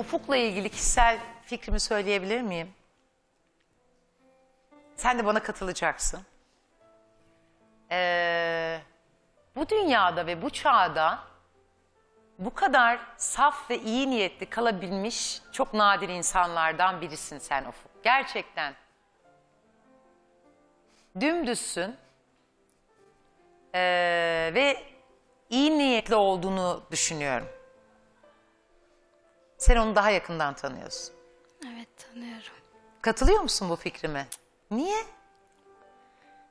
Ufuk'la ilgili kişisel fikrimi söyleyebilir miyim? Sen de bana katılacaksın. Ee, bu dünyada ve bu çağda bu kadar saf ve iyi niyetli kalabilmiş çok nadir insanlardan birisin sen Ufuk. Gerçekten. Dümdüzsün. Ee, ve iyi niyetli olduğunu düşünüyorum. Sen onu daha yakından tanıyorsun. Evet tanıyorum. Katılıyor musun bu fikrime? Niye?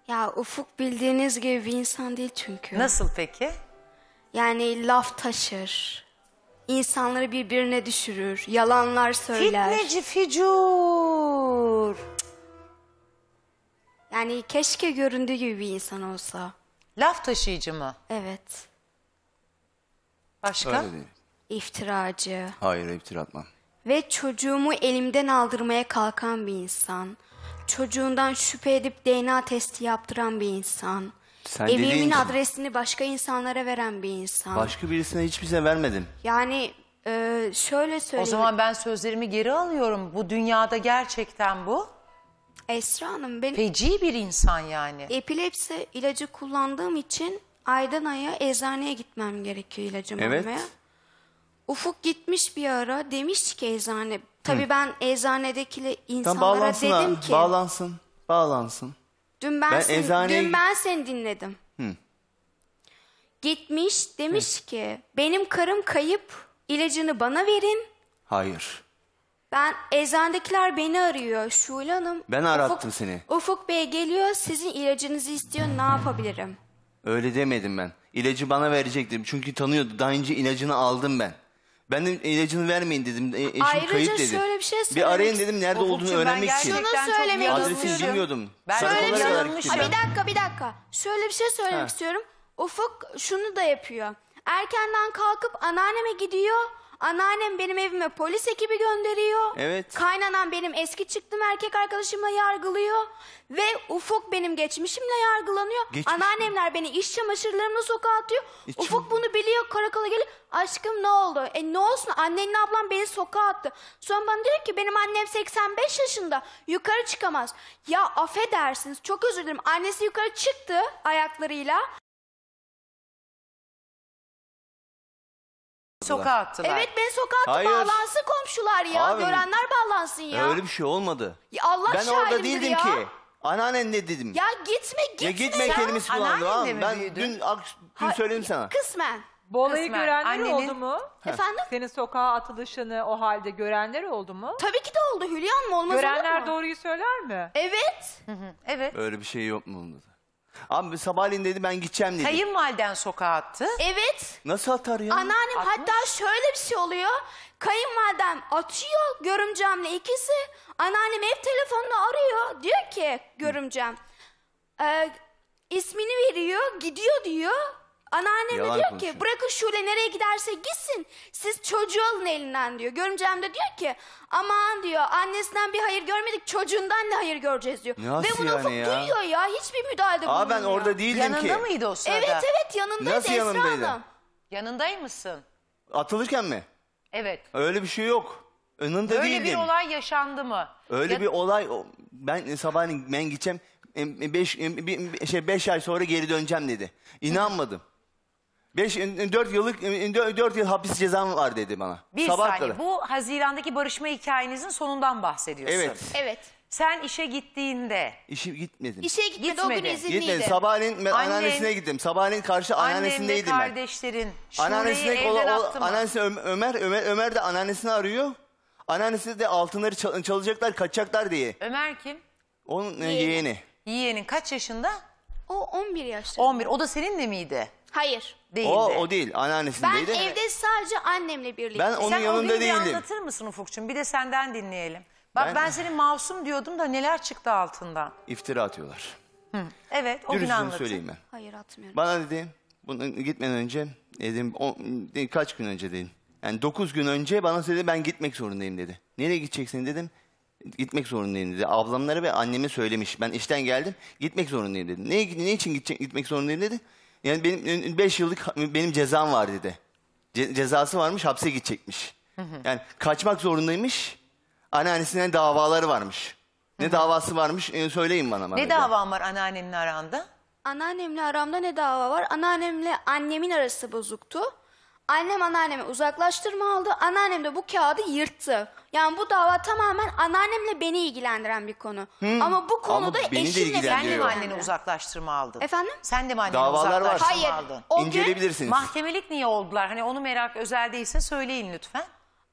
Ya Ufuk bildiğiniz gibi bir insan değil çünkü. Nasıl peki? Yani laf taşır. İnsanları birbirine düşürür. Yalanlar söyler. Fitneci ficur. Yani keşke göründüğü gibi bir insan olsa. Laf taşıyıcı mı? Evet. Başka? Öyle değil. İftiracı. Hayır iftira atmam. ve çocuğumu elimden aldırmaya kalkan bir insan, çocuğundan şüphe edip DNA testi yaptıran bir insan, Sen evimin adresini başka insanlara veren bir insan. Başka birisine hiçbir şey vermedim. Yani e, şöyle O zaman ben sözlerimi geri alıyorum. Bu dünyada gerçekten bu. Esra Hanım ben Feci bir insan yani. epilepsi ilacı kullandığım için aydan aya eczaneye gitmem gerekiyor ilacımı Evet. almaya. Ufuk gitmiş bir ara demiş ki eczane. Tabii ben eczanedeki Tam insanlara bağlansın dedim ki. bağlansın, bağlansın. Dün ben, Ben seni, eczaneye dün ben seni dinledim. Gitmiş demiş ki benim karım kayıp ilacını bana verin. Hayır. Ben eczanedekiler beni arıyor Şule Hanım. Ben arattım seni. Ufuk Bey geliyor sizin ilacınızı istiyor ne yapabilirim? Öyle demedim ben. İlacı bana verecektim çünkü tanıyordu. Daha önce ilacını aldım ben. Ben de ilacını vermeyin dedim. E, eşim Ayrıca kayıp dedi. şöyle bir şey Bir arayın dedim nerede olduğunu ben öğrenmek için. Şunu söylemek istiyorum. bilmiyordum. Ben şöyle bir şey bir dakika bir dakika. Şöyle bir şey söylemek Ha. istiyorum. Ufuk şunu da yapıyor. Erkenden kalkıp anneanneme gidiyor. Anneannem benim evime polis ekibi gönderiyor. Evet. Kaynanam benim eski çıktım erkek arkadaşımla yargılıyor. Ve Ufuk benim geçmişimle yargılanıyor. Geçmiş Anneannemler beni iş çamaşırlarımla sokağa atıyor. İç Ufuk bunu biliyor karakola gelip aşkım ne oldu? E ne olsun annenin ablam beni sokağa attı. Sonra bana diyor ki benim annem 85 yaşında yukarı çıkamaz. Ya affedersiniz çok özür dilerim annesi yukarı çıktı ayaklarıyla. sokağa attılar. Evet ben sokağa attı Hayır. bağlansın komşular ya. Abi, Görenler bağlansın ya. Öyle bir şey olmadı. Ya Allah ben orada şahidimdir değildim ya. ki. Anneannenle dedim. Ya gitme gitme. Ya gitme Sen kelimesi kullandım. Ben dün, dün söyledim sana. Kısmen. Bu olayı Kısmen. görenler Annenin- oldu mu? Efendim? Senin sokağa atılışını o halde görenler oldu mu? Tabii ki de oldu Hülya Hanım olmaz olur mu? Görenler doğruyu söyler mi? Evet. Evet. Öyle bir şey yok mu? bunda? Abi sabahleyin dedi ben gideceğim dedi. Kayınvaliden sokağa attı. Evet. Nasıl atar ya? Anneannem Atmış. hatta şöyle bir şey oluyor. Kayınvaliden atıyor görümcemle ikisi. Anneannem ev telefonunu arıyor. Diyor ki görümcem. E, ismini veriyor gidiyor diyor. Anneannem Yalan de diyor ki bırakın Şule nereye giderse gitsin. Siz çocuğu alın elinden diyor. Görümcem de diyor ki aman diyor annesinden bir hayır görmedik çocuğundan ne hayır göreceğiz diyor. Nasıl Ve bunu yani Ufuk ya? duyuyor ya hiçbir müdahalede bulunmuyor. Aa ben orada değildim Yanında ki. mıydı o sırada? Evet evet yanındaydı Nasıl yanındaydı? yanındaydın? Hanım. Yanınday mısın? Atılırken mi? Evet. Öyle bir şey yok. Önünde Öyle değildim. bir olay yaşandı mı? Öyle Ya- bir olay ben e, sabahleyin ben gideceğim 5 e, şey beş ay sonra geri döneceğim dedi. İnanmadım. Beş, dört yıllık, dört yıl hapis cezam var dedi bana. Bir Sabah saniye. Kadar. Bu Haziran'daki barışma hikayenizin sonundan bahsediyorsun. Evet. Evet. Sen işe gittiğinde... İşe gitmedim. İşe gitmedi, gitmedi. o gün izinliydi. Gitmedi. Sabahleyin ben Annen, anneannesine gittim. Sabahleyin karşı anneannesindeydim ben. Annen ve kardeşlerin Anneannesine evden o, anneannesi Ömer, Ömer, Ömer de anneannesini arıyor. Anneannesi de altınları çal çalacaklar, kaçacaklar diye. Ömer kim? Onun e, yeğeni. Yeğenin kaç yaşında? O 11 yaşında. 11. O da seninle miydi? Hayır. Değildi. O, o değil. Ben evde sadece annemle birlikte. Ben onun Sen o yanında günü bir değildim. anlatır mısın Ufukçum? Bir de senden dinleyelim. Bak Ben- ben, seni masum diyordum da neler çıktı altından. İftira atıyorlar. Evet o günü Dürüstünü anlatın. söyleyeyim ben. Hayır atmıyorum. Bana dedi, bunu gitmeden önce dedim, o- kaç gün önce dedim. Yani dokuz gün önce bana söyledi ben gitmek zorundayım dedi. Nereye gideceksin dedim. Gitmek zorundayım dedi. Ablamlara ve anneme söylemiş. Ben işten geldim. Gitmek zorundayım dedi. Ne, ne için gitmek zorundayım dedi. Yani benim 5 yıllık benim cezam var dedi. Ce cezası varmış hapse gidecekmiş. Hı hı. Yani kaçmak zorundaymış. Anneannesine davaları varmış. Ne hı hı. davası varmış e, söyleyin bana. Ne davan var anneannenin aranda? Anneannemle aramda ne dava var? Anneannemle annemin arası bozuktu. Annem anneannemi uzaklaştırma aldı. Anneannem de bu kağıdı yırttı. Yani bu dava tamamen anneannemle beni ilgilendiren bir konu. Hmm. Ama bu konuda beni de eşimle Sen de mi anneni uzaklaştırma aldın? Efendim? Sen de mi anneni Davalar uzaklaştırma Hayır. aldın? O gün Mahkemelik niye oldular? Hani onu merak özel değilse söyleyin lütfen.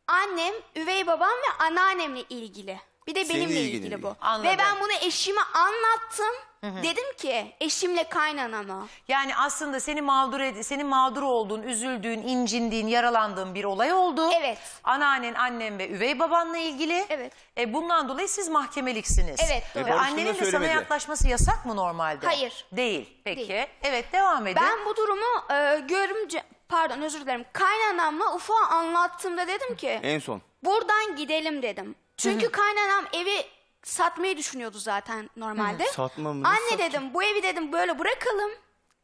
annem, üvey babam ve anneannemle ilgili. Bir de benimle ilgili, ilgili bu. Anladım. Ve ben bunu eşime anlattım. Dedim ki eşimle kaynanama. Yani aslında seni mağdur ed- seni mağdur olduğun, üzüldüğün, incindiğin, yaralandığın bir olay oldu. Evet. Anneannen, annem ve üvey babanla ilgili. Evet. E bundan dolayı siz mahkemeliksiniz. Evet, doğru. E, ve annenin de sana yaklaşması yasak mı normalde? Hayır. Değil. Peki. Değil. Evet devam edin. Ben bu durumu e, görümce pardon özür dilerim kaynanamla ufa anlattığımda dedim ki En son. buradan gidelim dedim. Çünkü kaynanam evi satmayı düşünüyordu zaten normalde. Satma mı? Anne Sat- dedim bu evi dedim böyle bırakalım.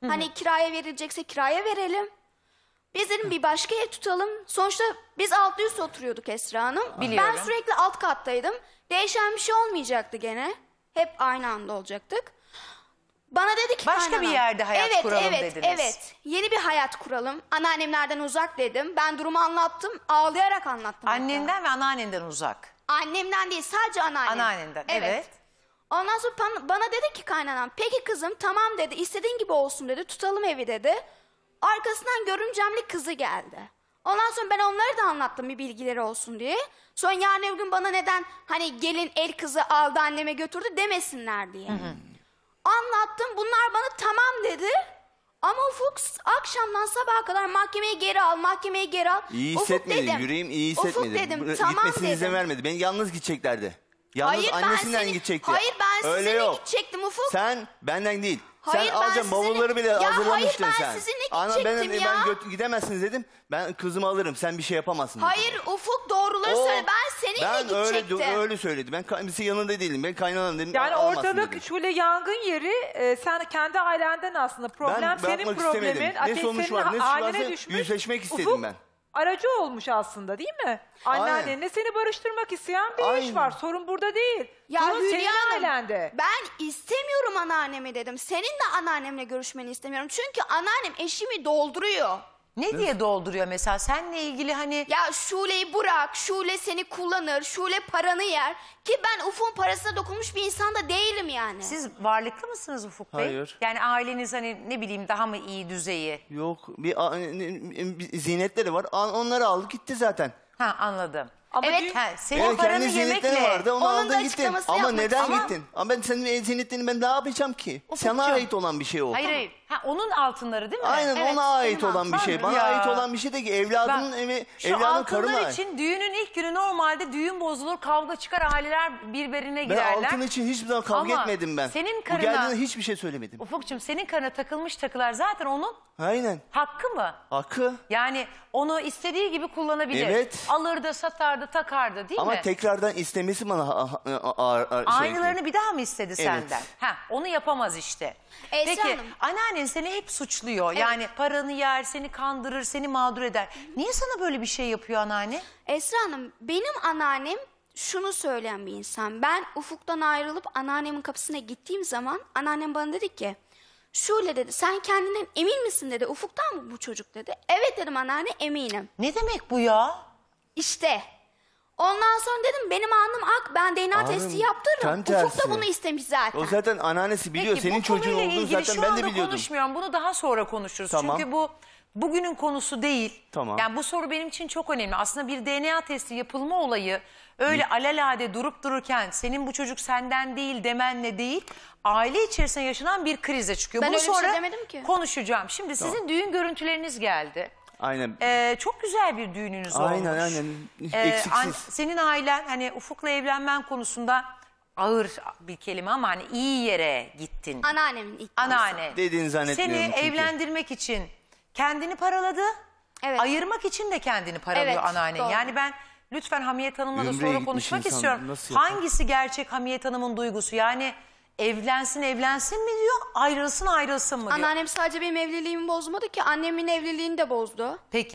Hani kiraya verilecekse kiraya verelim. Biz dedim bir başka ev tutalım. Sonuçta biz altlı üst oturuyorduk Esra Hanım. Biliyorum. Ben sürekli alt kattaydım. Değişen bir şey olmayacaktı gene. Hep aynı anda olacaktık. Bana dedi ki Başka bir yerde hayat evet, kuralım evet, dediniz. Evet, yeni bir hayat kuralım. Anneannemlerden uzak dedim. Ben durumu anlattım. Ağlayarak anlattım. hatta. Annenden ve anneannenden uzak. Annemden değil sadece anneannem. Anneannenden, evet. Ondan sonra bana dedi ki kaynanam peki kızım tamam dedi istediğin gibi olsun dedi tutalım evi dedi. Arkasından görümcemli kızı geldi. Ondan sonra ben onları da anlattım bir bilgileri olsun diye. Sonra yarın öbür gün bana neden hani gelin el kızı aldı anneme götürdü demesinler diye. Anlattım bunlar bana tamam dedi. Ama Ufuk akşamdan sabaha kadar mahkemeyi geri al, mahkemeyi geri al. İyi Ufuk hissetmedi. dedim. Yüreğim iyi hissetmedi. Ufuk dedim, Bıra- tamam Gitmesini izin vermedi. Beni yalnız gideceklerdi. Yalnız Hayır ben, annesinden seni, gidecekti. hayır ben Öyle sizinle yok. gidecektim Ufuk. Sen benden değil. Hayır, sen ben alacağım bavulları bile Ya hayır, ben sen. sizinle Ana, ben, benim ya. ben gö- gidemezsiniz dedim. Ben kızımı alırım. Sen bir şey yapamazsın. dedi. Hayır Ufuk doğruları O- söyle. Ben seninle ben gidecektim. öyle öyle söyledi. Ben kendisi şey yanında değilim. Ben kaynanam dedim. Yani "Al- almasın" dedim. şöyle yangın yeri e, sen kendi ailenden aslında problem Ben senin bakmak problemin. istemedim. Ne ateş sonuç var ne ailene şu varsa yüzleşmek istedim Ufuk, ben aracı olmuş aslında değil mi? Aynen. Anneannenle seni barıştırmak isteyen bir iş var. Sorun burada değil. Ya Sorun senin Hülya Hanım, ben istemiyorum anneannemi dedim. Senin de anneannemle görüşmeni istemiyorum. Çünkü anneannem eşimi dolduruyor. Ne diye dolduruyor mesela senle ilgili hani Ya Şule'yi bırak, Şule seni kullanır, Şule paranı yer. Ki ben Ufuk'un parasına dokunmuş bir insan da değilim yani. siz varlıklı mısınız Ufuk Bey? Hayır. Yani aileniz hani ne bileyim daha mı iyi düzeyi? Yok bir, a- bir ziynetleri var. Onları aldı gitti zaten. Ha anladım. Ama Evet. Ha, senin Evet, paranı yemekle. vardı onu Onun aldın gittin. Ama yapmak neden istiyorum. gittin? Ama ben senin ziynetlerini ben ne yapacağım ki? Sana ait olan bir şey o. Hayır hayır. Ha, onun altınları değil mi? Aynen Evet, ona ait benim olan bir şey. mı? Bana Ya. ait olan bir şey de ki evladının Bak, evi, Şu evladının altınlar karına ait. için düğünün ilk günü normalde düğün bozulur, kavga çıkar, aileler birbirine Ben altın için hiçbir zaman kavga Ama etmedim ben. senin Bu karına- geldiğinde hiçbir şey söylemedim. Ufukçum senin karına takılmış takılar zaten onun Aynen. hakkı mı? Hakkı. Yani onu istediği gibi kullanabilir. Evet. Alırdı, satardı, takardı değil Ama mi? tekrardan istemesi bana ha- ha- ağır, ağır şey. Aynılarını bir daha mı istedi senden? Ha, onu yapamaz işte. Esra Peki Hanım. anneanne annen seni hep suçluyor. Yani paranı yer, seni kandırır, seni mağdur eder. Niye sana böyle bir şey yapıyor anneanne? Esra Hanım benim anneannem şunu söyleyen bir insan. Ben ufuktan ayrılıp anneannemin kapısına gittiğim zaman anneannem bana dedi ki şöyle dedi sen kendinden emin misin dedi ufuktan mı bu çocuk dedi. Evet dedim anneanne eminim. Ne demek bu ya? İşte Ondan sonra dedim benim anım ak ben DNA Ağrım, testi tam yaptırırım. Ufuk da bunu istemiş zaten. O zaten anneannesi biliyor. Peki, Senin çocuğun olduğunu zaten şu ben de biliyordum. konuşmuyorum. Bunu daha sonra konuşuruz. Tamam. Çünkü bu bugünün konusu değil. Tamam. Yani bu soru benim için çok önemli. Aslında bir DNA testi yapılma olayı öyle alelade durup dururken senin bu çocuk senden değil demenle değil aile içerisinde yaşanan bir krize çıkıyor. Ben Bunu öyle şey demedim ki. konuşacağım. Şimdi sizin düğün görüntüleriniz geldi. Aynen. Ee, çok güzel bir düğününüz aynen, olmuş. Aynen aynen. Ee, senin ailen hani Ufuk'la evlenmen konusunda ağır bir kelime ama hani iyi yere gittin. Anneannemin ilk Anneanne. Dediğini zannetmiyorum Seni çünkü. evlendirmek için kendini paraladı. Evet. Ayırmak için de kendini paralıyor evet, anneannen. Doğru. Yani ben lütfen Hamiyet Hanım'la da sonra konuşmak istiyorum. Hangisi gerçek Hamiyet Hanım'ın duygusu? Yani evlensin evlensin mi diyor, ayrılsın ayrılsın mı diyor. Anneannem sadece benim evliliğimi bozmadı ki annemin evliliğini de bozdu. Peki.